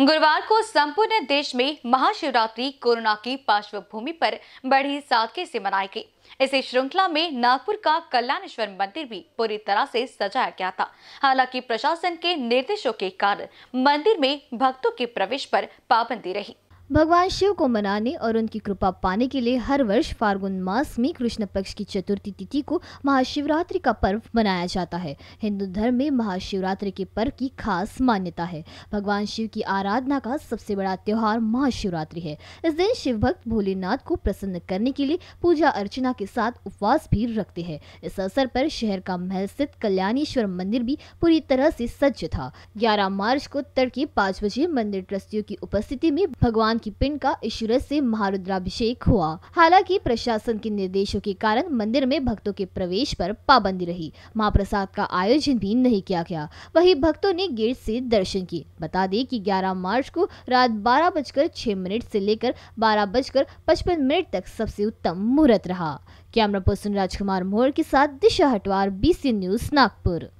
गुरुवार को संपूर्ण देश में महाशिवरात्रि कोरोना की पार्श्वभूमि पर बड़ी सादगी से मनाई गई इसी श्रृंखला में नागपुर का कल्याणेश्वर मंदिर भी पूरी तरह से सजाया गया था हालांकि प्रशासन के निर्देशों के कारण मंदिर में भक्तों के प्रवेश पर पाबंदी रही भगवान शिव को मनाने और उनकी कृपा पाने के लिए हर वर्ष फार्गुन मास में कृष्ण पक्ष की चतुर्थी तिथि को महाशिवरात्रि का पर्व मनाया जाता है हिंदू धर्म में महाशिवरात्रि के पर्व की खास मान्यता है भगवान शिव की आराधना का सबसे बड़ा त्यौहार महाशिवरात्रि है इस दिन शिव भक्त भोलेनाथ को प्रसन्न करने के लिए पूजा अर्चना के साथ उपवास भी रखते हैं इस अवसर पर शहर का महल स्थित कल्याणेश्वर मंदिर भी पूरी तरह से सज्ज था ग्यारह मार्च को तड़के पाँच बजे मंदिर ट्रस्टियों की उपस्थिति में भगवान भगवान की पिंड का ईश्वर से महारुद्राभिषेक हुआ हालांकि प्रशासन के निर्देशों के कारण मंदिर में भक्तों के प्रवेश पर पाबंदी रही महाप्रसाद का आयोजन भी नहीं किया गया वही भक्तों ने गेट से दर्शन किए बता दें कि 11 मार्च को रात बारह बजकर छह मिनट से लेकर बारह बजकर पचपन मिनट तक सबसे उत्तम मुहूर्त रहा कैमरा पर्सन राजकुमार मोहर के साथ दिशा हटवार बीसी न्यूज नागपुर